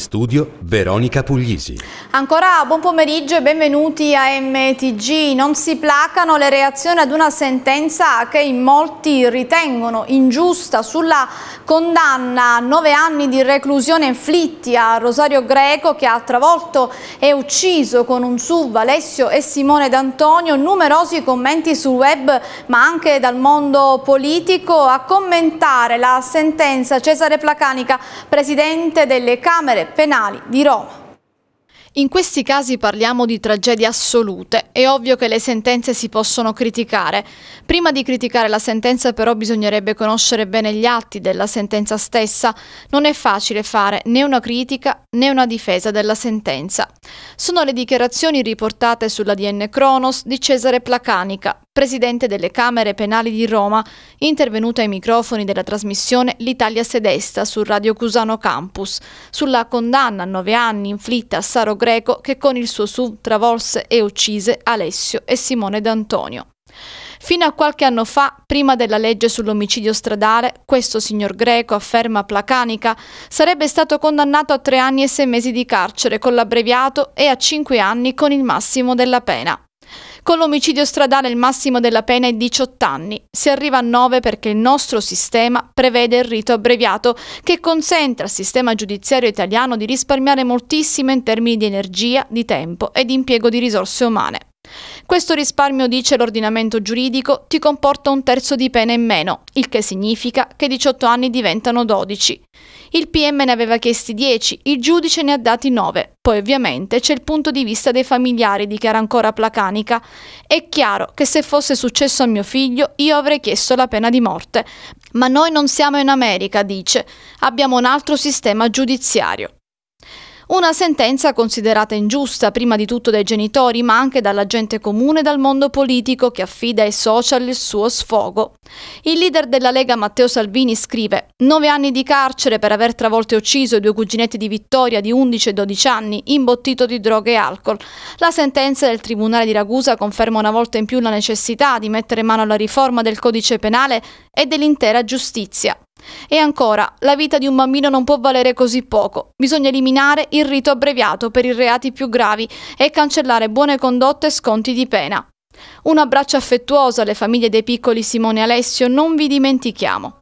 studio Veronica Puglisi. Ancora buon pomeriggio e benvenuti a MTG. Non si placano le reazioni ad una sentenza che in molti ritengono ingiusta sulla condanna a nove anni di reclusione inflitti a Rosario Greco che ha travolto e ucciso con un SUV Alessio e Simone D'Antonio. Numerosi commenti sul web ma anche dal mondo politico a commentare la sentenza Cesare Placanica, presidente delle Camere penali di Roma. In questi casi parliamo di tragedie assolute, è ovvio che le sentenze si possono criticare. Prima di criticare la sentenza però bisognerebbe conoscere bene gli atti della sentenza stessa, non è facile fare né una critica né una difesa della sentenza. Sono le dichiarazioni riportate sulla DN Kronos di Cesare Placanica, presidente delle Camere Penali di Roma, intervenuta ai microfoni della trasmissione L'Italia Sedesta su Radio Cusano Campus, sulla condanna a nove anni inflitta a Saro Greco che con il suo SUV travolse e uccise Alessio e Simone D'Antonio. Fino a qualche anno fa, prima della legge sull'omicidio stradale, questo signor greco, afferma Placanica, sarebbe stato condannato a tre anni e sei mesi di carcere con l'abbreviato e a cinque anni con il massimo della pena. Con l'omicidio stradale il massimo della pena è 18 anni, si arriva a 9 perché il nostro sistema prevede il rito abbreviato che consente al sistema giudiziario italiano di risparmiare moltissimo in termini di energia, di tempo e di impiego di risorse umane. Questo risparmio, dice l'ordinamento giuridico, ti comporta un terzo di pena in meno, il che significa che 18 anni diventano 12. Il PM ne aveva chiesti 10, il giudice ne ha dati 9. Poi ovviamente c'è il punto di vista dei familiari, dichiara ancora Placanica. È chiaro che se fosse successo a mio figlio io avrei chiesto la pena di morte. Ma noi non siamo in America, dice. Abbiamo un altro sistema giudiziario. Una sentenza considerata ingiusta prima di tutto dai genitori ma anche dalla gente comune e dal mondo politico che affida ai social il suo sfogo. Il leader della Lega Matteo Salvini scrive «Nove anni di carcere per aver travolto e ucciso i due cuginetti di Vittoria di 11 e 12 anni, imbottito di droghe e alcol. La sentenza del Tribunale di Ragusa conferma una volta in più la necessità di mettere mano alla riforma del codice penale e dell'intera giustizia». E ancora, la vita di un bambino non può valere così poco. Bisogna eliminare il rito abbreviato per i reati più gravi e cancellare buone condotte e sconti di pena. Un abbraccio affettuoso alle famiglie dei piccoli Simone e Alessio, non vi dimentichiamo.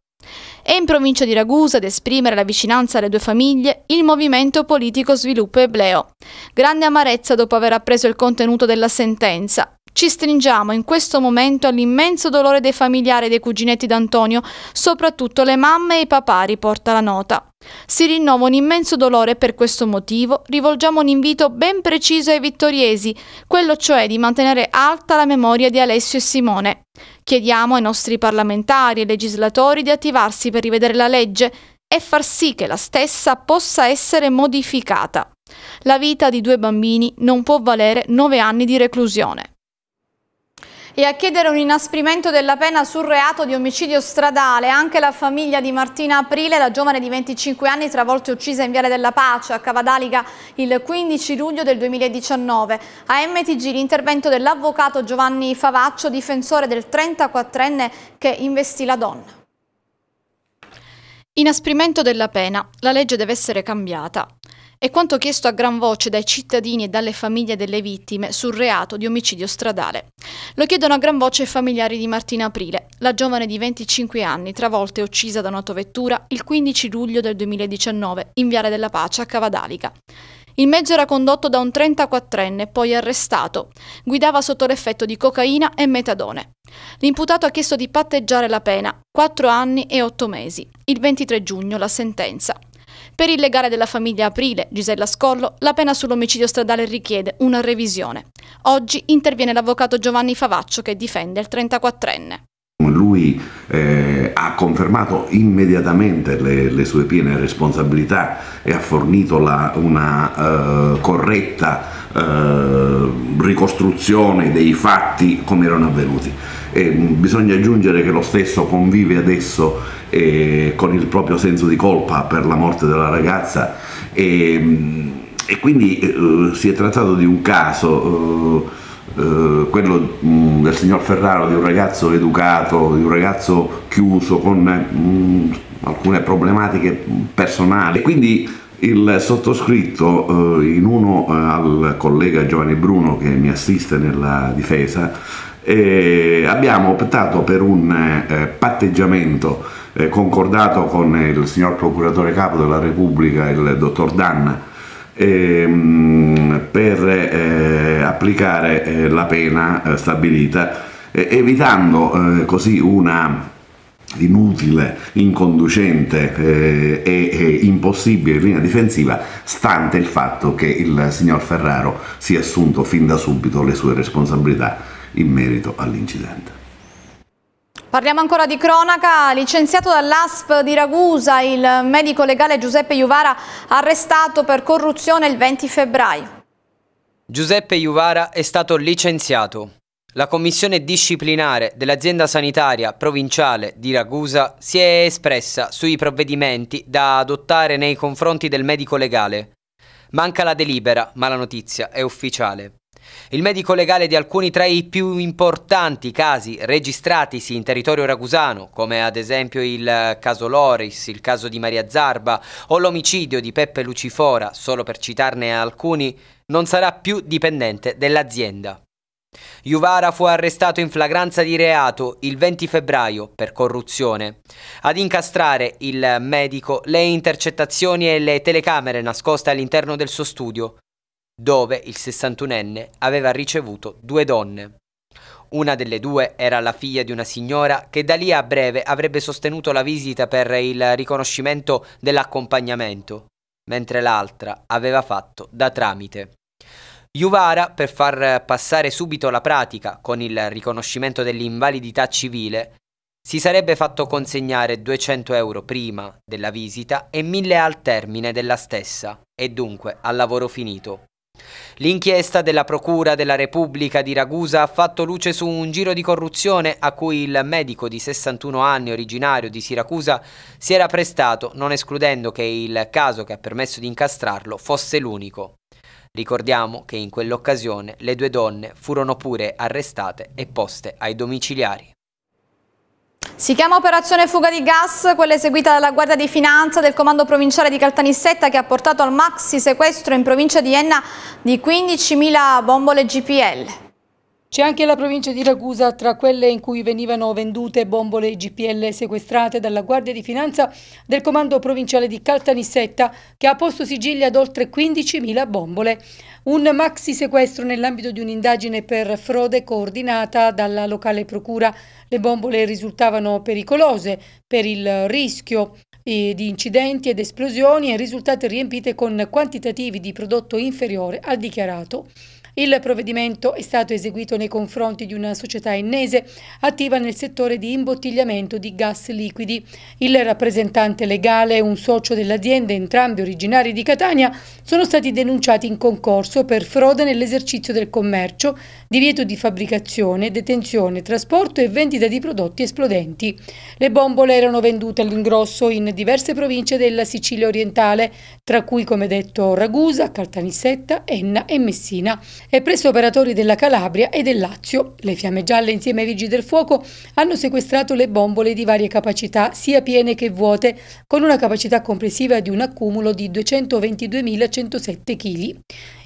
E in provincia di Ragusa ad esprimere la vicinanza alle due famiglie il Movimento Politico Sviluppo Ebleo. Grande amarezza dopo aver appreso il contenuto della sentenza ci stringiamo in questo momento all'immenso dolore dei familiari e dei cuginetti d'Antonio, soprattutto le mamme e i papà, riporta la nota. Si rinnova un immenso dolore per questo motivo rivolgiamo un invito ben preciso ai vittoriesi, quello cioè di mantenere alta la memoria di Alessio e Simone. Chiediamo ai nostri parlamentari e legislatori di attivarsi per rivedere la legge e far sì che la stessa possa essere modificata. La vita di due bambini non può valere nove anni di reclusione e a chiedere un inasprimento della pena sul reato di omicidio stradale anche la famiglia di Martina Aprile, la giovane di 25 anni travolta e uccisa in Viale della Pace a Cavadaliga il 15 luglio del 2019. A MTG l'intervento dell'avvocato Giovanni Favaccio, difensore del 34enne che investì la donna. Inasprimento della pena. La legge deve essere cambiata. È quanto chiesto a gran voce dai cittadini e dalle famiglie delle vittime sul reato di omicidio stradale. Lo chiedono a gran voce i familiari di Martina Aprile, la giovane di 25 anni travolta e uccisa da un'autovettura il 15 luglio del 2019 in Viale della Pace a Cavadalica. Il mezzo era condotto da un 34enne, poi arrestato. Guidava sotto l'effetto di cocaina e metadone. L'imputato ha chiesto di patteggiare la pena, 4 anni e 8 mesi. Il 23 giugno la sentenza. Per il legale della famiglia Aprile, Gisella Scollo, la pena sull'omicidio stradale richiede una revisione. Oggi interviene l'avvocato Giovanni Favaccio che difende il 34enne. Lui eh, ha confermato immediatamente le, le, sue piene responsabilità e ha fornito la, una eh, corretta eh, ricostruzione dei fatti come erano avvenuti eh, bisogna aggiungere che lo stesso convive adesso eh, con il proprio senso di colpa per la morte della ragazza e, mm, e quindi eh, si è trattato di un caso, eh, eh, quello mh, mm, del signor Ferraro, di un ragazzo educato, di un ragazzo chiuso con mh, alcune problematiche personali. Quindi, il sottoscritto, eh, in uno al collega Giovanni Bruno che mi assiste nella difesa, eh, abbiamo optato per un eh, patteggiamento eh, concordato con il signor procuratore capo della Repubblica, il dottor Danna, ehm, per eh, applicare eh, la pena eh, stabilita, evitando così una inutile, inconducente eh, e, e, impossibile linea difensiva, stante il fatto che il signor Ferraro si è assunto fin da subito le sue responsabilità in merito all'incidente. Parliamo ancora di cronaca, licenziato dall'ASP di Ragusa, il medico legale Giuseppe Iuvara arrestato per corruzione il 20 febbraio. Giuseppe Iuvara è stato licenziato. La commissione disciplinare dell'azienda sanitaria provinciale di Ragusa si è espressa sui provvedimenti da adottare nei confronti del medico legale. Manca la delibera, ma la notizia è ufficiale. Il medico legale di alcuni tra i più importanti casi registratisi in territorio ragusano, come ad esempio il caso Loris, il caso di Maria Zarba o l'omicidio di Peppe Lucifora, solo per citarne alcuni, non sarà più dipendente dell'azienda. Juvara fu arrestato in flagranza di reato il 20 febbraio per corruzione. Ad incastrare il medico le intercettazioni e le telecamere nascoste all'interno del suo studio dove il 61enne aveva ricevuto due donne. Una delle due era la figlia di una signora che da lì a breve avrebbe sostenuto la visita per il riconoscimento dell'accompagnamento, mentre l'altra aveva fatto da tramite. Juvara, per far passare subito la pratica con il riconoscimento dell'invalidità civile, si sarebbe fatto consegnare 200 euro prima della visita e 1000 al termine della stessa e dunque al lavoro finito. L'inchiesta della Procura della Repubblica di Ragusa ha fatto luce su un giro di corruzione a cui il medico di 61 anni originario di Siracusa si era prestato, non escludendo che il caso che ha permesso di incastrarlo fosse l'unico. Ricordiamo che in quell'occasione le due donne furono pure arrestate e poste ai domiciliari. Si chiama operazione fuga di gas, quella eseguita dalla Guardia di Finanza del Comando Provinciale di Caltanissetta che ha portato al maxi sequestro in provincia di Enna di 15.000 bombole GPL. C'è anche la provincia di Ragusa tra quelle in cui venivano vendute bombole GPL sequestrate dalla Guardia di Finanza del Comando Provinciale di Caltanissetta che ha posto sigilli ad oltre 15.000 bombole. Un maxi sequestro nell'ambito di un'indagine per frode coordinata dalla locale procura. Le bombole risultavano pericolose per il rischio eh, di incidenti ed esplosioni e risultate riempite con quantitativi di prodotto inferiore al dichiarato. Il provvedimento è stato eseguito nei confronti di una società ennese attiva nel settore di imbottigliamento di gas liquidi. Il rappresentante legale e un socio dell'azienda, entrambi originari di Catania, sono stati denunciati in concorso per frode nell'esercizio del commercio, divieto di fabbricazione, detenzione, trasporto e vendita di prodotti esplodenti. Le bombole erano vendute all'ingrosso in diverse province della Sicilia orientale, tra cui come detto Ragusa, Caltanissetta, Enna e Messina e presso operatori della Calabria e del Lazio. Le fiamme gialle insieme ai vigili del fuoco hanno sequestrato le bombole di varie capacità, sia piene che vuote, con una capacità complessiva di un accumulo di 222.107 kg.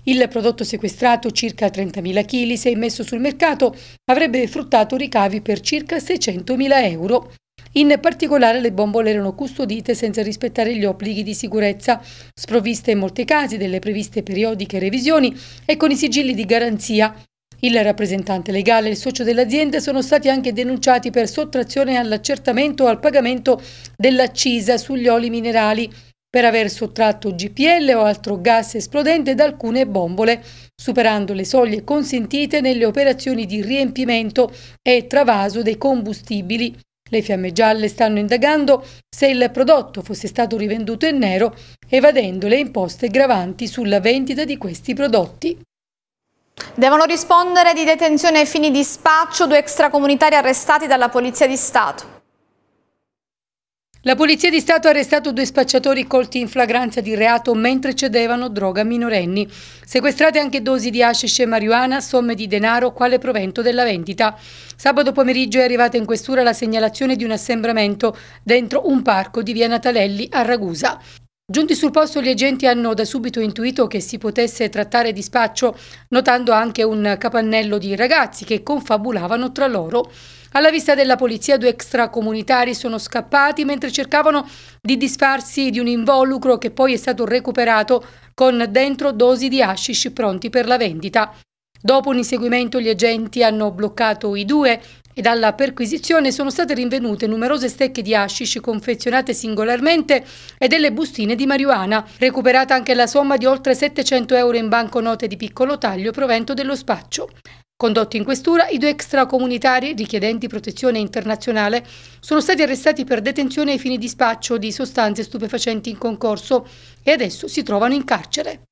Il prodotto sequestrato, circa 30.000 kg, se immesso sul mercato, avrebbe fruttato ricavi per circa 600.000 euro. In particolare le bombole erano custodite senza rispettare gli obblighi di sicurezza, sprovviste in molti casi delle previste periodiche revisioni e con i sigilli di garanzia il rappresentante legale e il socio dell'azienda sono stati anche denunciati per sottrazione all'accertamento o al pagamento dell'accisa sugli oli minerali per aver sottratto GPL o altro gas esplodente da alcune bombole, superando le soglie consentite nelle operazioni di riempimento e travaso dei combustibili le fiamme gialle stanno indagando se il prodotto fosse stato rivenduto in nero, evadendo le imposte gravanti sulla vendita di questi prodotti. Devono rispondere di detenzione ai fini di spaccio due extracomunitari arrestati dalla Polizia di Stato. La Polizia di Stato ha arrestato due spacciatori colti in flagranza di reato mentre cedevano droga a minorenni. Sequestrate anche dosi di hashish e marijuana, somme di denaro quale provento della vendita. Sabato pomeriggio è arrivata in questura la segnalazione di un assembramento dentro un parco di via Natalelli a Ragusa. Giunti sul posto gli agenti hanno da subito intuito che si potesse trattare di spaccio, notando anche un capannello di ragazzi che confabulavano tra loro. Alla vista della polizia due extracomunitari sono scappati mentre cercavano di disfarsi di un involucro che poi è stato recuperato con dentro dosi di hashish pronti per la vendita. Dopo un inseguimento gli agenti hanno bloccato i due e dalla perquisizione sono state rinvenute numerose stecche di hashish confezionate singolarmente e delle bustine di marijuana, recuperata anche la somma di oltre 700 euro in banconote di piccolo taglio provento dello spaccio. Condotti in questura, i due extracomunitari richiedenti protezione internazionale sono stati arrestati per detenzione ai fini di spaccio di sostanze stupefacenti in concorso e adesso si trovano in carcere.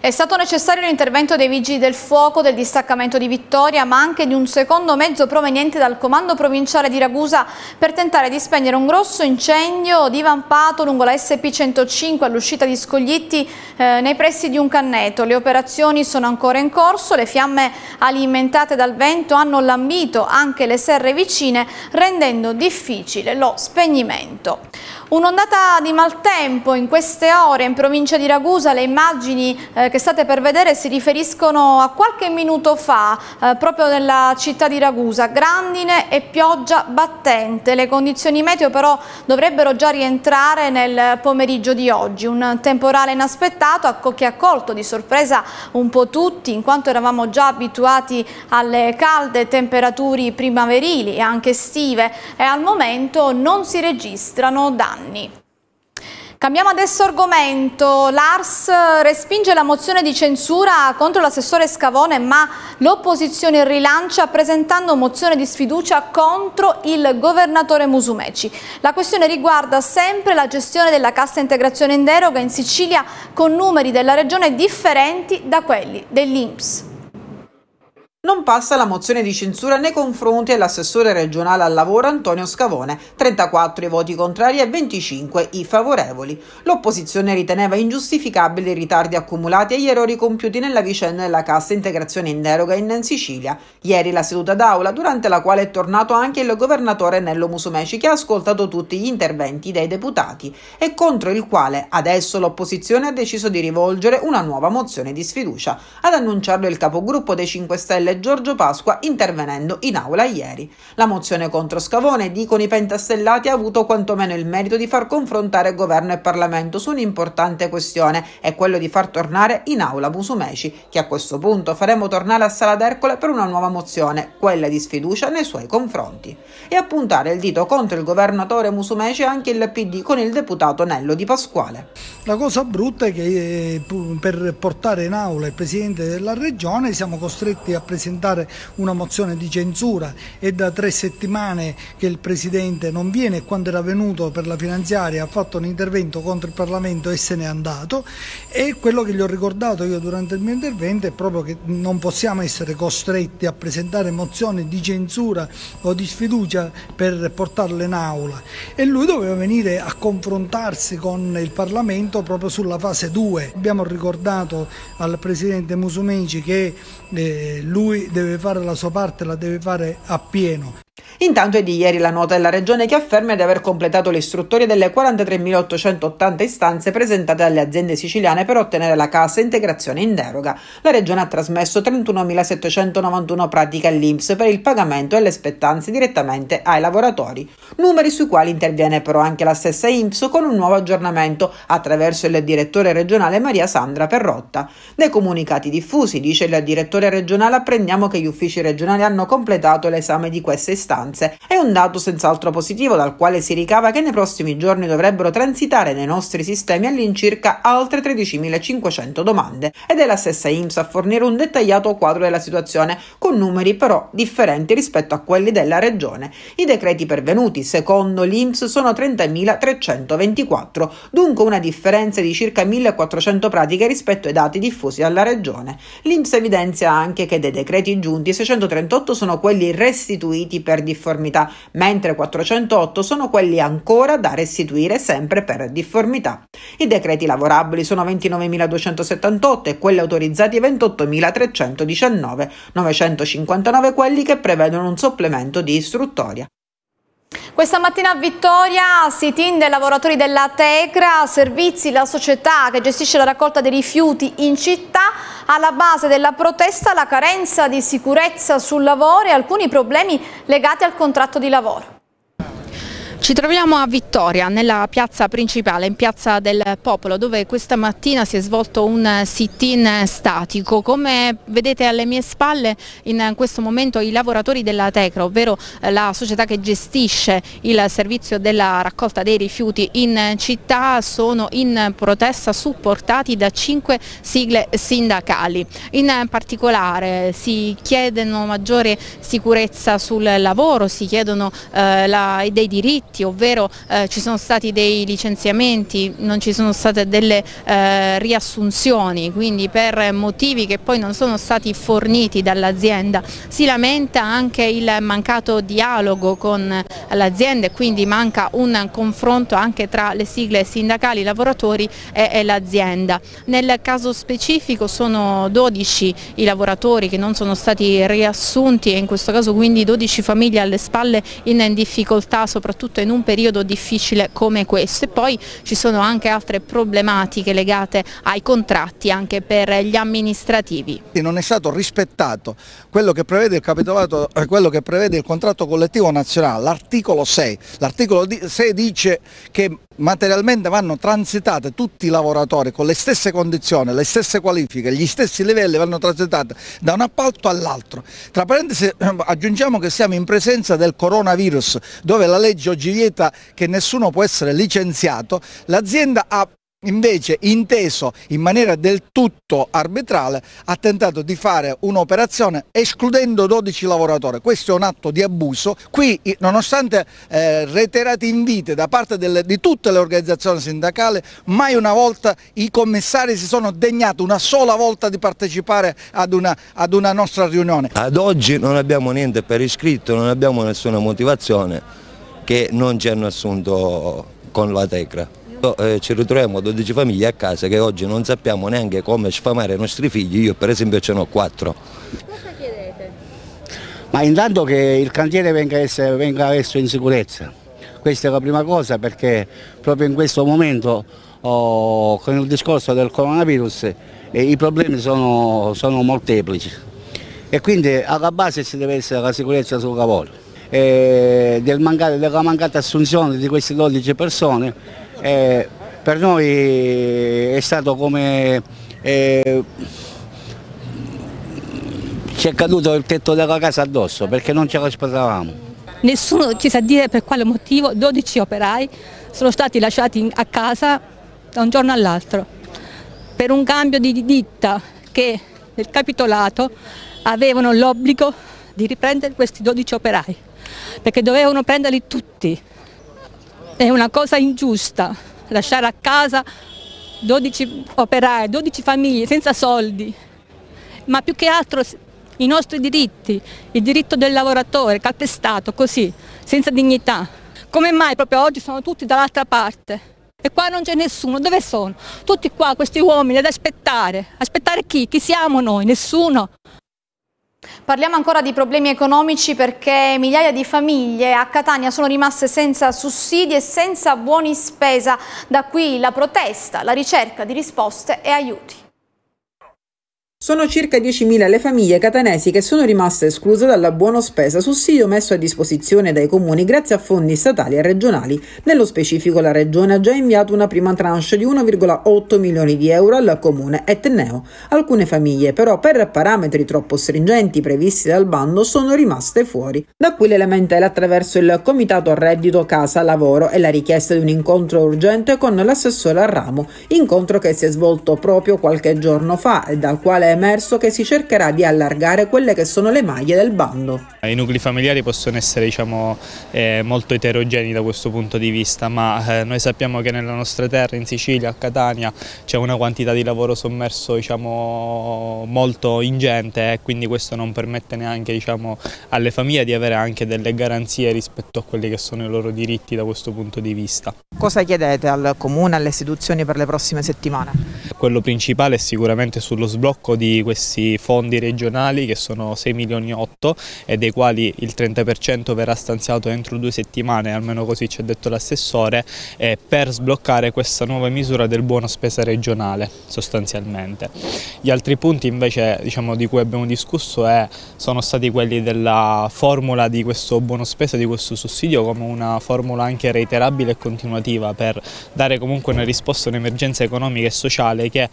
È stato necessario l'intervento dei vigili del fuoco del distaccamento di Vittoria, ma anche di un secondo mezzo proveniente dal comando provinciale di Ragusa per tentare di spegnere un grosso incendio divampato lungo la SP105 all'uscita di Scoglitti eh, nei pressi di un canneto. Le operazioni sono ancora in corso, le fiamme alimentate dal vento hanno lambito anche le serre vicine rendendo difficile lo spegnimento. Un'ondata di maltempo in queste ore in provincia di Ragusa, le immagini eh, che state per vedere si riferiscono a qualche minuto fa, eh, proprio nella città di Ragusa, grandine e pioggia battente. Le condizioni meteo però dovrebbero già rientrare nel pomeriggio di oggi, un temporale inaspettato che ha colto di sorpresa un po' tutti, in quanto eravamo già abituati alle calde temperature primaverili e anche estive e al momento non si registrano danni anni. Cambiamo adesso argomento. L'Ars respinge la mozione di censura contro l'assessore Scavone, ma l'opposizione rilancia presentando mozione di sfiducia contro il governatore Musumeci. La questione riguarda sempre la gestione della cassa integrazione in deroga in Sicilia con numeri della regione differenti da quelli dell'Inps. Non passa la mozione di censura nei confronti dell'assessore regionale al lavoro Antonio Scavone, 34 i voti contrari e 25 i favorevoli. L'opposizione riteneva ingiustificabili i ritardi accumulati e gli errori compiuti nella vicenda della cassa integrazione in deroga in Sicilia. Ieri la seduta d'aula, durante la quale è tornato anche il governatore Nello Musumeci che ha ascoltato tutti gli interventi dei deputati e contro il quale adesso l'opposizione ha deciso di rivolgere una nuova mozione di sfiducia. Ad annunciarlo il capogruppo dei 5 Stelle Colle Giorgio Pasqua intervenendo in aula ieri. La mozione contro Scavone, dicono i pentastellati, ha avuto quantomeno il merito di far confrontare governo e Parlamento su un'importante questione, è quello di far tornare in aula Musumeci, che a questo punto faremo tornare a Sala d'Ercole per una nuova mozione, quella di sfiducia nei suoi confronti. E a puntare il dito contro il governatore Musumeci anche il PD con il deputato Nello Di Pasquale. La cosa brutta è che eh, per portare in aula il Presidente della Regione siamo costretti a presentare presentare una mozione di censura è da tre settimane che il Presidente non viene e quando era venuto per la finanziaria ha fatto un intervento contro il Parlamento e se n'è andato e quello che gli ho ricordato io durante il mio intervento è proprio che non possiamo essere costretti a presentare mozioni di censura o di sfiducia per portarle in aula e lui doveva venire a confrontarsi con il Parlamento proprio sulla fase 2. Abbiamo ricordato al Presidente Musumeci che eh, lui deve fare la sua parte, la deve fare a pieno. Intanto è di ieri la nota della Regione che afferma di aver completato l'istruttoria delle 43.880 istanze presentate dalle aziende siciliane per ottenere la cassa integrazione in deroga. La Regione ha trasmesso 31.791 pratiche all'INPS per il pagamento e le spettanze direttamente ai lavoratori, numeri sui quali interviene però anche la stessa INPS con un nuovo aggiornamento attraverso il direttore regionale Maria Sandra Perrotta. Dai comunicati diffusi, dice il direttore regionale, apprendiamo che gli uffici regionali hanno completato l'esame di queste istanze minoranze. È un dato senz'altro positivo dal quale si ricava che nei prossimi giorni dovrebbero transitare nei nostri sistemi all'incirca altre 13.500 domande ed è la stessa IMSS a fornire un dettagliato quadro della situazione con numeri però differenti rispetto a quelli della regione. I decreti pervenuti secondo l'IMSS sono 30.324, dunque una differenza di circa 1.400 pratiche rispetto ai dati diffusi dalla regione. L'IMSS evidenzia anche che dei decreti giunti 638 sono quelli restituiti per differenza difformità, mentre 408 sono quelli ancora da restituire sempre per difformità. I decreti lavorabili sono 29.278 e quelli autorizzati 28.319, 959 quelli che prevedono un supplemento di istruttoria. Questa mattina a Vittoria Sitin dei lavoratori della Tecra, servizi, la società che gestisce la raccolta dei rifiuti in città, alla base della protesta la carenza di sicurezza sul lavoro e alcuni problemi legati al contratto di lavoro. Ci troviamo a Vittoria, nella piazza principale, in piazza del Popolo, dove questa mattina si è svolto un sit-in statico. Come vedete alle mie spalle, in questo momento i lavoratori della Tecra, ovvero eh, la società che gestisce il servizio della raccolta dei rifiuti in città, sono in protesta supportati da cinque sigle sindacali. In particolare si chiedono maggiore sicurezza sul lavoro, si chiedono eh, la, dei diritti fatti, ovvero eh, ci sono stati dei licenziamenti, non ci sono state delle eh, riassunzioni, quindi per motivi che poi non sono stati forniti dall'azienda. Si lamenta anche il mancato dialogo con l'azienda e quindi manca un confronto anche tra le sigle sindacali, i lavoratori e, e l'azienda. Nel caso specifico sono 12 i lavoratori che non sono stati riassunti e in questo caso quindi 12 famiglie alle spalle in difficoltà soprattutto in un periodo difficile come questo e poi ci sono anche altre problematiche legate ai contratti anche per gli amministrativi. Non è stato rispettato quello che prevede il, eh, quello che prevede il contratto collettivo nazionale, l'articolo 6. L'articolo 6 dice che materialmente vanno transitate tutti i lavoratori con le stesse condizioni, le stesse qualifiche, gli stessi livelli vanno transitate da un appalto all'altro. Tra parentesi aggiungiamo che siamo in presenza del coronavirus dove la legge oggi vieta che nessuno può essere licenziato, l'azienda ha invece inteso in maniera del tutto arbitrale ha tentato di fare un'operazione escludendo 12 lavoratori. Questo è un atto di abuso. Qui nonostante eh, reiterati inviti da parte delle, di tutte le organizzazioni sindacali, mai una volta i commissari si sono degnati una sola volta di partecipare ad una, ad una nostra riunione. Ad oggi non abbiamo niente per iscritto, non abbiamo nessuna motivazione che non ci hanno assunto con la Tecra. Eh, ci ritroviamo 12 famiglie a casa che oggi non sappiamo neanche come sfamare i nostri figli, io per esempio ce ne ho 4. Cosa chiedete? Ma intanto che il cantiere venga, essere, venga messo in sicurezza, questa è la prima cosa perché proprio in questo momento oh, con il discorso del coronavirus eh, i problemi sono, sono molteplici e quindi alla base ci deve essere la sicurezza sul lavoro. E eh, del mancare, della mancata assunzione di queste 12 persone eh, per noi è stato come... Eh, ci è caduto il tetto della casa addosso perché non ce lo aspettavamo. Nessuno ci sa dire per quale motivo 12 operai sono stati lasciati a casa da un giorno all'altro per un cambio di ditta che nel capitolato avevano l'obbligo di riprendere questi 12 operai perché dovevano prenderli tutti è una cosa ingiusta lasciare a casa 12 operai, 12 famiglie senza soldi, ma più che altro i nostri diritti, il diritto del lavoratore calpestato così, senza dignità. Come mai proprio oggi sono tutti dall'altra parte? E qua non c'è nessuno, dove sono? Tutti qua, questi uomini ad aspettare. Aspettare chi? Chi siamo noi? Nessuno. Parliamo ancora di problemi economici perché migliaia di famiglie a Catania sono rimaste senza sussidi e senza buoni spesa. Da qui la protesta, la ricerca di risposte e aiuti. Sono circa 10.000 le famiglie catanesi che sono rimaste escluse dalla buona spesa sussidio messo a disposizione dai comuni grazie a fondi statali e regionali. Nello specifico la Regione ha già inviato una prima tranche di 1,8 milioni di euro al comune Etneo. Alcune famiglie però per parametri troppo stringenti previsti dal bando sono rimaste fuori. Da qui le lamentele attraverso il Comitato Reddito Casa Lavoro e la richiesta di un incontro urgente con l'assessore al ramo, incontro che si è svolto proprio qualche giorno fa e dal quale emerso che si cercherà di allargare quelle che sono le maglie del bando. I nuclei familiari possono essere diciamo, eh, molto eterogenei da questo punto di vista, ma eh, noi sappiamo che nella nostra terra, in Sicilia, a Catania, c'è una quantità di lavoro sommerso diciamo, molto ingente e quindi questo non permette neanche diciamo, alle famiglie di avere anche delle garanzie rispetto a quelli che sono i loro diritti da questo punto di vista. Cosa chiedete al Comune, alle istituzioni per le prossime settimane? Quello principale è sicuramente sullo sblocco di di questi fondi regionali che sono 6 milioni e 8 e dei quali il 30% verrà stanziato entro due settimane, almeno così ci ha detto l'assessore, eh, per sbloccare questa nuova misura del buono spesa regionale sostanzialmente. Gli altri punti invece diciamo, di cui abbiamo discusso è, sono stati quelli della formula di questo buono spesa, di questo sussidio come una formula anche reiterabile e continuativa per dare comunque una risposta a un'emergenza economica e sociale che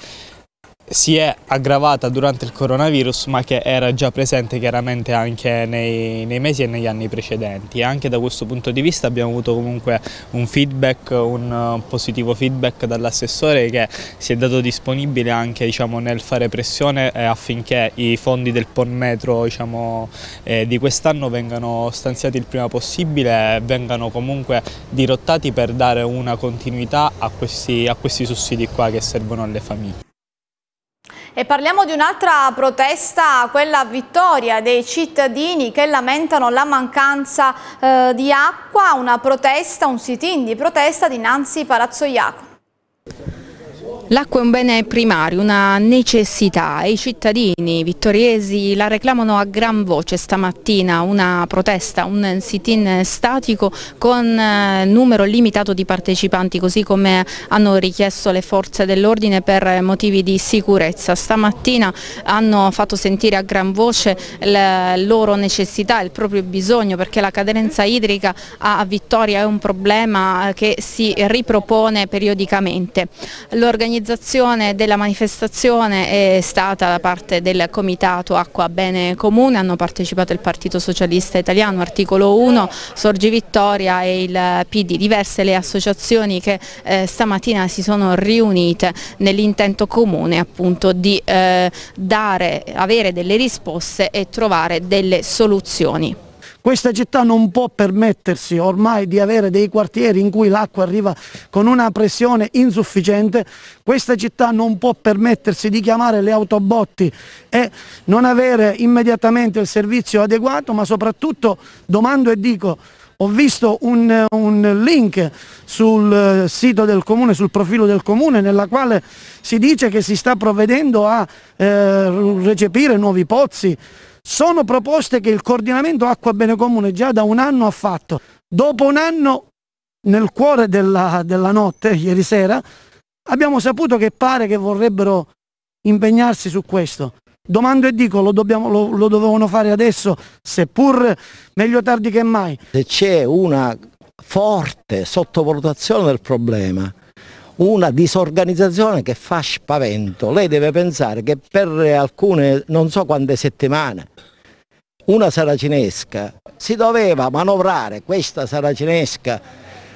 si è aggravata durante il coronavirus ma che era già presente chiaramente anche nei, nei, mesi e negli anni precedenti. Anche da questo punto di vista abbiamo avuto comunque un feedback, un eh, positivo feedback dall'assessore che si è dato disponibile anche diciamo, nel fare pressione eh, affinché i fondi del PONMetro diciamo, eh, di quest'anno vengano stanziati il prima possibile e vengano comunque dirottati per dare una continuità a questi, a questi sussidi qua che servono alle famiglie. E parliamo di un'altra protesta, quella a Vittoria, dei cittadini che lamentano la mancanza eh, di acqua, una protesta, un sit-in di protesta dinanzi Palazzo Iaco. L'acqua è un bene primario, una necessità e i cittadini vittoriesi la reclamano a gran voce stamattina, una protesta, un sit-in statico con eh, numero limitato di partecipanti così come hanno richiesto le forze dell'ordine per motivi di sicurezza. Stamattina hanno fatto sentire a gran voce la loro necessità, il proprio bisogno perché la cadenza idrica a Vittoria è un problema eh, che si ripropone periodicamente. L'organizzazione della manifestazione è stata da parte del Comitato Acqua Bene Comune, hanno partecipato il Partito Socialista Italiano, Articolo 1, Sorgi Vittoria e il PD, diverse le associazioni che eh, stamattina si sono riunite nell'intento comune appunto di eh, dare, avere delle risposte e trovare delle soluzioni. Questa città non può permettersi ormai di avere dei quartieri in cui l'acqua arriva con una pressione insufficiente, questa città non può permettersi di chiamare le autobotti e non avere immediatamente il servizio adeguato, ma soprattutto domando e dico ho visto un, un, link sul sito del comune, sul profilo del comune, nella quale si dice che si sta provvedendo a eh, recepire nuovi pozzi, sono proposte che il coordinamento Acqua Bene Comune già da un anno ha fatto. Dopo un anno, nel cuore della, della notte, ieri sera, abbiamo saputo che pare che vorrebbero impegnarsi su questo. Domando e dico, lo, dobbiamo, lo, lo dovevano fare adesso, seppur meglio tardi che mai. Se C'è una forte sottovalutazione del problema una disorganizzazione che fa spavento. Lei deve pensare che per alcune, non so quante settimane, una saracinesca si doveva manovrare questa saracinesca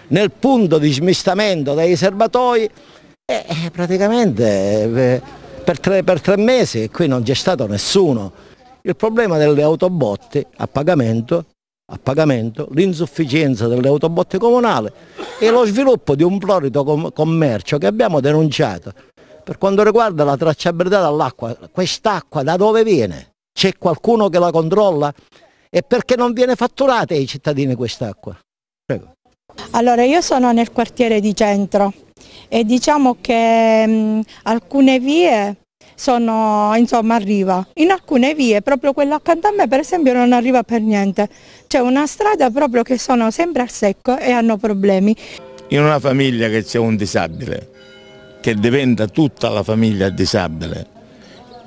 nel punto di smistamento dei serbatoi e eh, praticamente eh, per tre, per tre mesi qui non c'è stato nessuno. Il problema delle autobotte a pagamento a pagamento, l'insufficienza delle autobotte comunali e lo sviluppo di un florido commercio che abbiamo denunciato. Per quanto riguarda la tracciabilità dell'acqua, quest'acqua da dove viene? C'è qualcuno che la controlla? E perché non viene fatturata ai cittadini quest'acqua? Prego. Allora io sono nel quartiere di centro e diciamo che mh, alcune vie sono insomma arriva. In alcune vie, proprio quella accanto a me per esempio non arriva per niente, c'è una strada proprio che sono sempre al secco e hanno problemi. In una famiglia che c'è un disabile, che diventa tutta la famiglia disabile,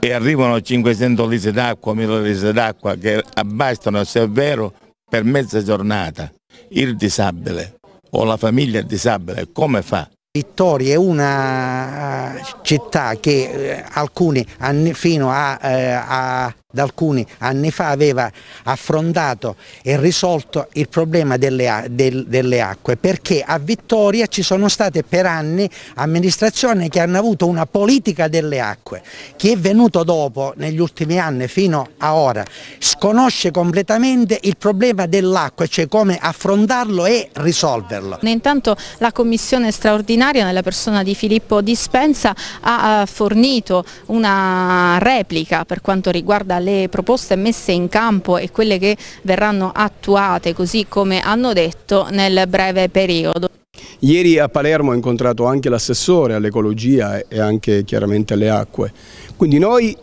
e arrivano 500 litri d'acqua, 1000 litri d'acqua che abbastano, se è vero, per mezza giornata, il disabile o la famiglia disabile come fa? Vittoria è una eh, città che eh, alcuni anni, fino a, eh, a da alcuni anni fa aveva affrontato e risolto il problema delle, del, delle, acque perché a Vittoria ci sono state per anni amministrazioni che hanno avuto una politica delle acque. Chi è venuto dopo negli ultimi anni fino a ora sconosce completamente il problema dell'acqua, cioè come affrontarlo e risolverlo. Intanto la commissione straordinaria nella persona di Filippo Dispensa ha eh, fornito una replica per quanto riguarda le proposte messe in campo e quelle che verranno attuate, così come hanno detto, nel breve periodo. Ieri a Palermo ho incontrato anche l'assessore all'ecologia e anche chiaramente alle acque. Quindi noi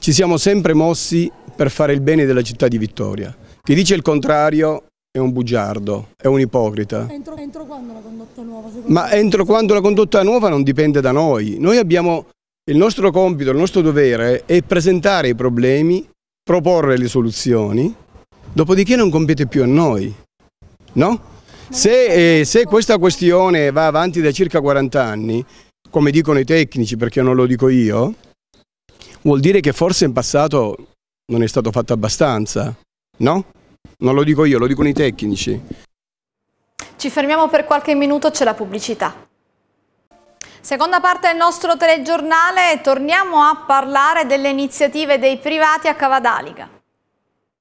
ci siamo sempre mossi per fare il bene della città di Vittoria. Chi dice il contrario è un bugiardo, è un ipocrita. Entro, entro quando la condotta nuova? Ma entro quando la condotta nuova non dipende da noi. Noi abbiamo il nostro compito, il nostro dovere è presentare i problemi, proporre le soluzioni, dopodiché non compete più a noi, no? Se, eh, se questa questione va avanti da circa 40 anni, come dicono i tecnici, perché non lo dico io, vuol dire che forse in passato non è stato fatto abbastanza, no? Non lo dico io, lo dicono i tecnici. Ci fermiamo per qualche minuto, c'è la pubblicità. Seconda parte del nostro telegiornale, torniamo a parlare delle iniziative dei privati a Cavadaliga.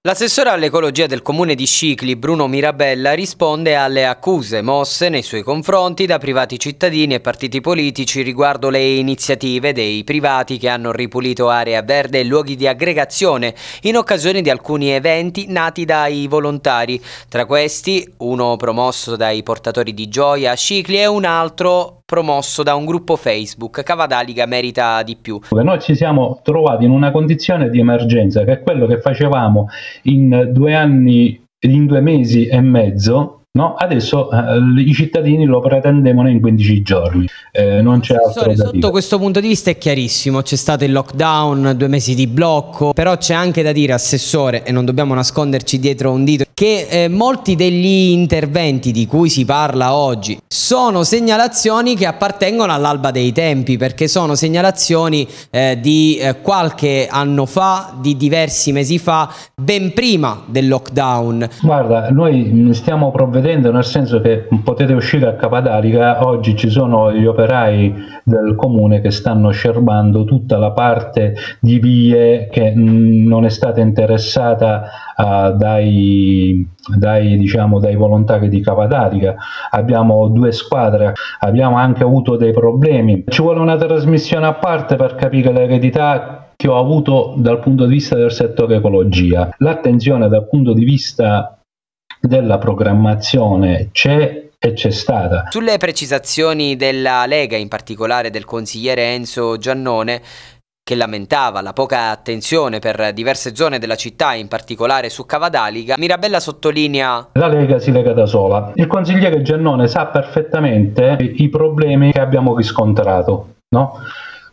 L'assessore all'ecologia del comune di Scicli, Bruno Mirabella, risponde alle accuse mosse nei suoi confronti da privati cittadini e partiti politici riguardo le iniziative dei privati che hanno ripulito area verde e luoghi di aggregazione in occasione di alcuni eventi nati dai volontari. Tra questi, uno promosso dai portatori di gioia a Scicli e un altro promosso da un gruppo Facebook. Cavadaliga merita di più. Noi ci siamo trovati in una condizione di emergenza, che è quello che facevamo in due anni, in due mesi e mezzo, No? Adesso eh, i cittadini lo pretendevano in 15 giorni, eh, non c'è altro da Sotto questo punto di vista è chiarissimo, c'è stato il lockdown, due mesi di blocco, però c'è anche da dire, Assessore, e non dobbiamo nasconderci dietro un dito, che eh, molti degli interventi di cui si parla oggi sono segnalazioni che appartengono all'alba dei tempi, perché sono segnalazioni eh, di eh, qualche anno fa, di diversi mesi fa, ben prima del lockdown. Guarda, noi stiamo provvedendo nel senso che potete uscire a Capadarica, oggi ci sono gli operai del comune che stanno scerbando tutta la parte di vie che mh, mm, non è stata interessata dai, dai, diciamo, dai, volontari di Cavadatica, abbiamo due squadre, abbiamo anche avuto dei problemi. Ci vuole una trasmissione a parte per capire l'eredità che ho avuto dal punto di vista del settore ecologia. L'attenzione dal punto di vista della programmazione c'è e c'è stata. Sulle precisazioni della Lega, in particolare del consigliere Enzo Giannone, che lamentava la poca attenzione per diverse zone della città, in particolare su Cavadaliga, Mirabella sottolinea La Lega si lega da sola. Il consigliere Giannone sa perfettamente i problemi che abbiamo riscontrato, no?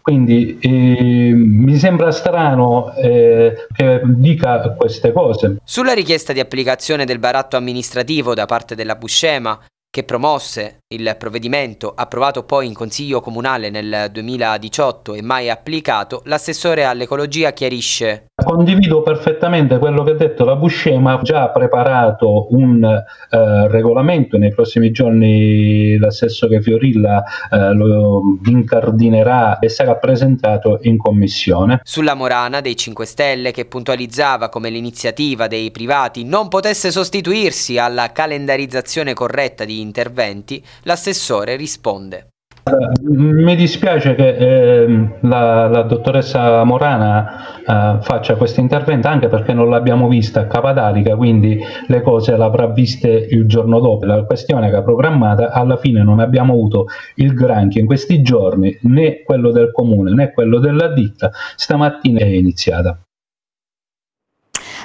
Quindi eh, mi sembra strano eh, che dica queste cose. Sulla richiesta di applicazione del baratto amministrativo da parte della Buscema, che promosse il provvedimento approvato poi in Consiglio Comunale nel 2018 e mai applicato, l'assessore all'ecologia chiarisce. Condivido perfettamente quello che ha detto la Buscema, ha già preparato un eh, regolamento, nei prossimi giorni l'assesso che Fiorilla eh, lo incardinerà e sarà presentato in commissione. Sulla Morana dei 5 Stelle che puntualizzava come l'iniziativa dei privati non potesse sostituirsi alla calendarizzazione corretta di interventi, l'assessore risponde. Mi dispiace che eh, la, la, dottoressa Morana eh, faccia questo intervento anche perché non l'abbiamo vista a Capadarica, quindi le cose l'avrà viste il giorno dopo. La questione che ha programmata, alla fine non abbiamo avuto il granchio in questi giorni, né quello del comune né quello della ditta, stamattina è iniziata.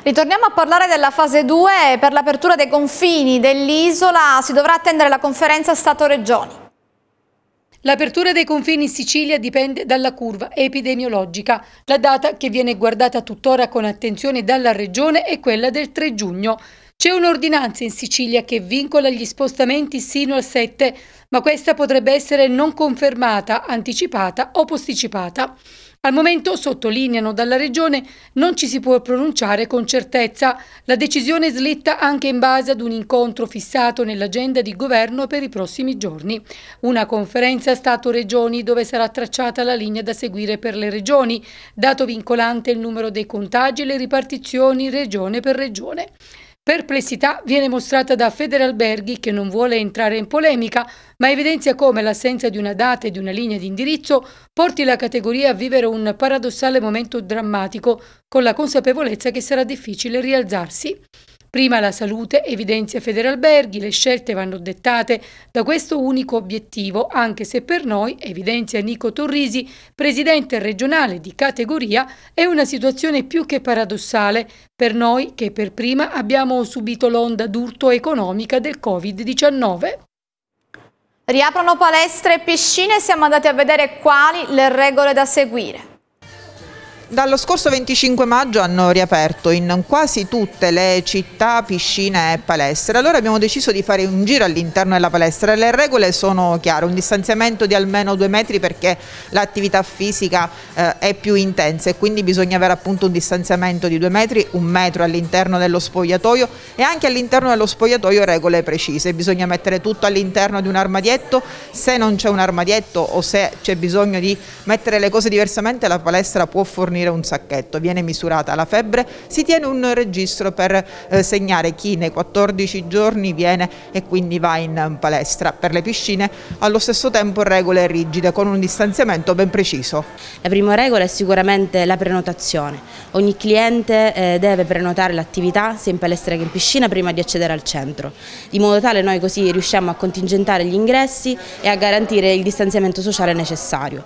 Ritorniamo a parlare della fase 2 per l'apertura dei confini dell'isola si dovrà attendere la conferenza Stato-Regioni. L'apertura dei confini in Sicilia dipende dalla curva epidemiologica. La data che viene guardata tuttora con attenzione dalla Regione è quella del 3 giugno. C'è un'ordinanza in Sicilia che vincola gli spostamenti sino al 7 ma questa potrebbe essere non confermata, anticipata o posticipata. Al momento, sottolineano dalla Regione, non ci si può pronunciare con certezza. La decisione slitta anche in base ad un incontro fissato nell'agenda di governo per i prossimi giorni. Una conferenza Stato-Regioni dove sarà tracciata la linea da seguire per le Regioni, dato vincolante il numero dei contagi e le ripartizioni Regione per Regione. Perplessità viene mostrata da Federalberghi che non vuole entrare in polemica, ma evidenzia come l'assenza di una data e di una linea di indirizzo porti la categoria a vivere un paradossale momento drammatico, con la consapevolezza che sarà difficile rialzarsi. Prima la salute evidenzia Federalberghi, le scelte vanno dettate da questo unico obiettivo, anche se per noi, evidenzia Nico Torrisi, presidente regionale di categoria, è una situazione più che paradossale per noi che per prima abbiamo subito l'onda d'urto economica del Covid-19. Riaprono palestre e piscine e siamo andati a vedere quali le regole da seguire. Dallo scorso 25 maggio hanno riaperto in quasi tutte le città piscine e palestre. Allora abbiamo deciso di fare un giro all'interno della palestra. Le regole sono chiare, un distanziamento di almeno due metri perché l'attività fisica eh, è più intensa e quindi bisogna avere appunto un distanziamento di due metri, un metro all'interno dello spogliatoio e anche all'interno dello spogliatoio regole precise. Bisogna mettere tutto all'interno di un armadietto, se non c'è un armadietto o se c'è bisogno di mettere le cose diversamente la palestra può fornire fornire un sacchetto, viene misurata la febbre, si tiene un registro per eh, segnare chi nei 14 giorni viene e quindi va in palestra. Per le piscine allo stesso tempo regole rigide con un distanziamento ben preciso. La prima regola è sicuramente la prenotazione. Ogni cliente eh, deve prenotare l'attività sia in palestra che in piscina prima di accedere al centro, In modo tale noi così riusciamo a contingentare gli ingressi e a garantire il distanziamento sociale necessario.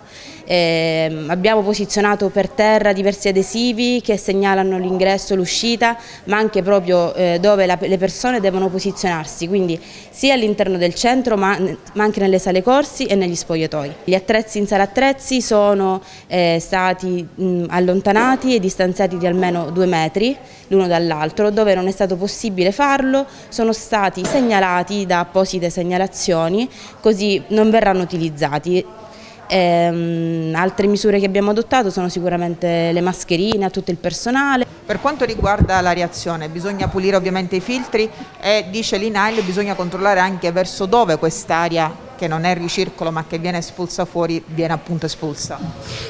Eh, abbiamo posizionato per terra terra diversi adesivi che segnalano l'ingresso, l'uscita, ma anche proprio eh, dove la, le persone devono posizionarsi, quindi sia all'interno del centro ma, ma, anche nelle sale corsi e negli spogliatoi. Gli attrezzi in sala attrezzi sono eh, stati mh, allontanati e distanziati di almeno due metri l'uno dall'altro, dove non è stato possibile farlo sono stati segnalati da apposite segnalazioni, così non verranno utilizzati. E, ehm, altre misure che abbiamo adottato sono sicuramente le mascherine a tutto il personale. Per quanto riguarda la reazione, bisogna pulire ovviamente i filtri e dice l'INAIL bisogna controllare anche verso dove quest'aria che non è ricircolo ma che viene espulsa fuori viene appunto espulsa.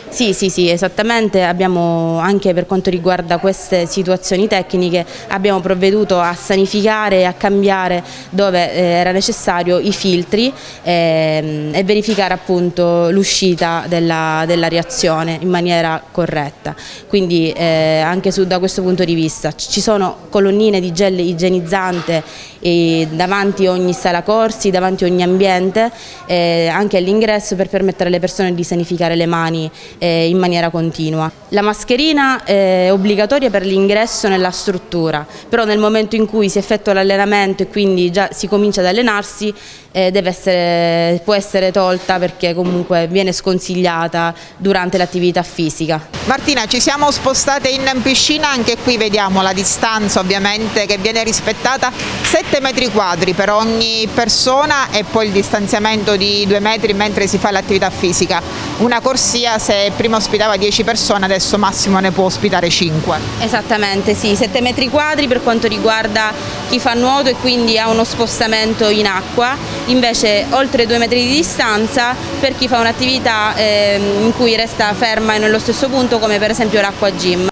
Sì, sì, sì, esattamente. Abbiamo anche per quanto riguarda queste situazioni tecniche abbiamo provveduto a sanificare e a cambiare dove eh, era necessario i filtri eh, e verificare appunto l'uscita della, della, reazione in maniera corretta. Quindi eh, anche su, da questo punto di vista ci sono colonnine di gel igienizzante eh, davanti ogni sala corsi, davanti ogni ambiente eh, anche all'ingresso per permettere alle persone di sanificare le mani eh, in maniera continua. La mascherina eh, è obbligatoria per l'ingresso nella struttura, però nel momento in cui si effettua l'allenamento e quindi già si comincia ad allenarsi eh, essere, può essere tolta perché comunque viene sconsigliata durante l'attività fisica. Martina ci siamo spostate in piscina, anche qui vediamo la distanza ovviamente che viene rispettata 7 metri quadri per ogni persona e poi il distanziamento di 2 metri mentre si fa l'attività fisica una corsia se prima ospitava 10 persone adesso massimo ne può ospitare 5. Esattamente sì, 7 metri quadri per quanto riguarda chi fa nuoto e quindi ha uno spostamento in acqua, invece oltre 2 metri di distanza per chi fa un'attività eh, in cui resta ferma e nello stesso punto come per esempio l'acqua gym.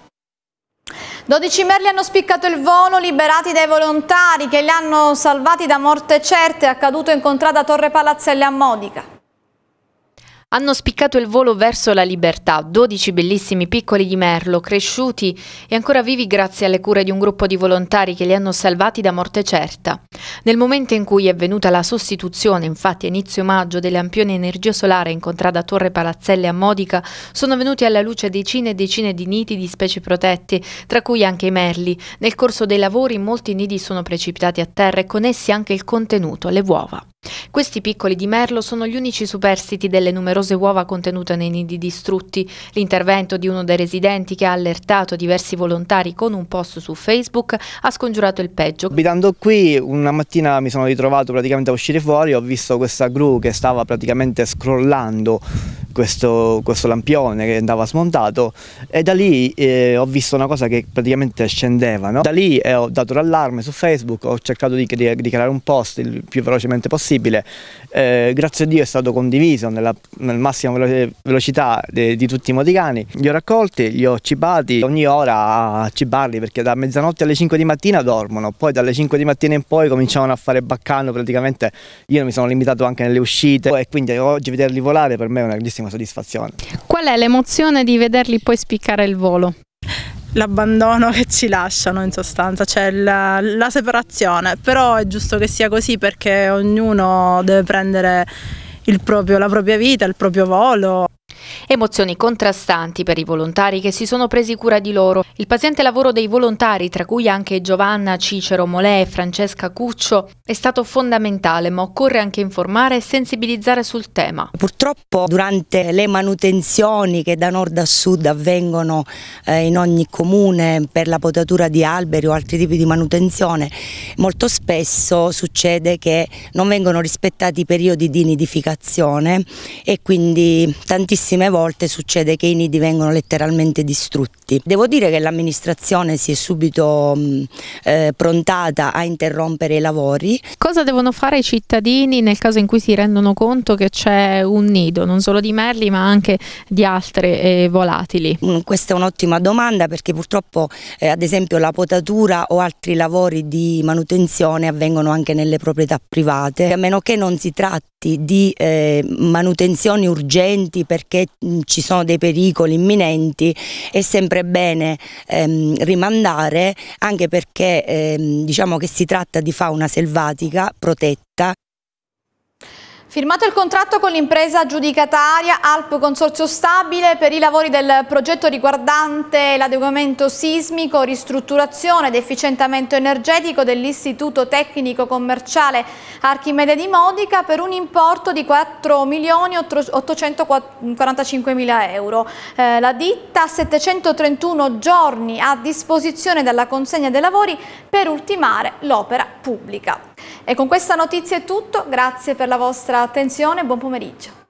12 merli hanno spiccato il volo, liberati dai volontari che li hanno salvati da morte certe accaduto in contrada Torre Palazzelle a Modica hanno spiccato il volo verso la libertà, 12 bellissimi piccoli di merlo, cresciuti e ancora vivi grazie alle cure di un gruppo di volontari che li hanno salvati da morte certa. Nel momento in cui è venuta la sostituzione, infatti a inizio maggio, del lampione energia solare incontrata a Torre Palazzelle a Modica, sono venuti alla luce decine e decine di nidi di specie protette, tra cui anche i merli. Nel corso dei lavori molti nidi sono precipitati a terra e con essi anche il contenuto, le uova. Questi piccoli di merlo sono gli unici superstiti delle numerose numerose uova contenute nei nidi distrutti, l'intervento di uno dei residenti che ha allertato diversi volontari con un post su Facebook ha scongiurato il peggio. Abitando qui una mattina mi sono ritrovato praticamente a uscire fuori, ho visto questa gru che stava praticamente scrollando questo, questo, lampione che andava smontato e da lì eh, ho visto una cosa che praticamente scendeva. No? Da lì eh, ho dato l'allarme su Facebook, ho cercato di, di, di, creare un post il più velocemente possibile. Eh, grazie a Dio è stato condiviso nella, nella massima velo velocità de, di tutti i modigani. Li ho raccolti, li ho cibati, ogni ora a cibarli perché da mezzanotte alle 5 di mattina dormono, poi dalle 5 di mattina in poi cominciavano a fare baccano praticamente. Io mi sono limitato anche nelle uscite e quindi oggi vederli volare per me è una grandissima grandissima soddisfazione. Qual è l'emozione di vederli poi spiccare il volo? l'abbandono che ci lasciano in sostanza, cioè la, la, separazione, però è giusto che sia così perché ognuno deve prendere proprio, la propria vita, il proprio volo. Emozioni contrastanti per i volontari che si sono presi cura di loro. Il paziente lavoro dei volontari, tra cui anche Giovanna Cicero Molè e Francesca Cuccio, è stato fondamentale, ma occorre anche informare e sensibilizzare sul tema. Purtroppo durante le manutenzioni che da nord a sud avvengono eh, in ogni comune per la potatura di alberi o altri tipi di manutenzione, molto spesso succede che non vengono rispettati i periodi di nidificazione e quindi tanti pochissime volte succede che i nidi vengono letteralmente distrutti. Devo dire che l'amministrazione si è subito mm, eh, prontata a interrompere i lavori. Cosa devono fare i cittadini nel caso in cui si rendono conto che c'è un nido, non solo di merli ma anche di altre eh, volatili? Mm, questa è un'ottima domanda perché purtroppo eh, ad esempio la potatura o altri lavori di manutenzione avvengono anche nelle proprietà private, a meno che non si tratti coperti di eh, manutenzioni urgenti perché mh, mm, ci sono dei pericoli imminenti è sempre bene ehm, rimandare anche perché ehm, diciamo che si tratta di fauna selvatica protetta Firmato il contratto con l'impresa giudicataria Alp Consorzio Stabile per i lavori del progetto riguardante l'adeguamento sismico, ristrutturazione ed efficientamento energetico dell'Istituto Tecnico Commerciale Archimede di Modica per un importo di 4.845.000 euro. Eh, la ditta ha 731 giorni a disposizione dalla consegna dei lavori per ultimare l'opera pubblica. E con questa notizia è tutto, grazie per la vostra attenzione e buon pomeriggio.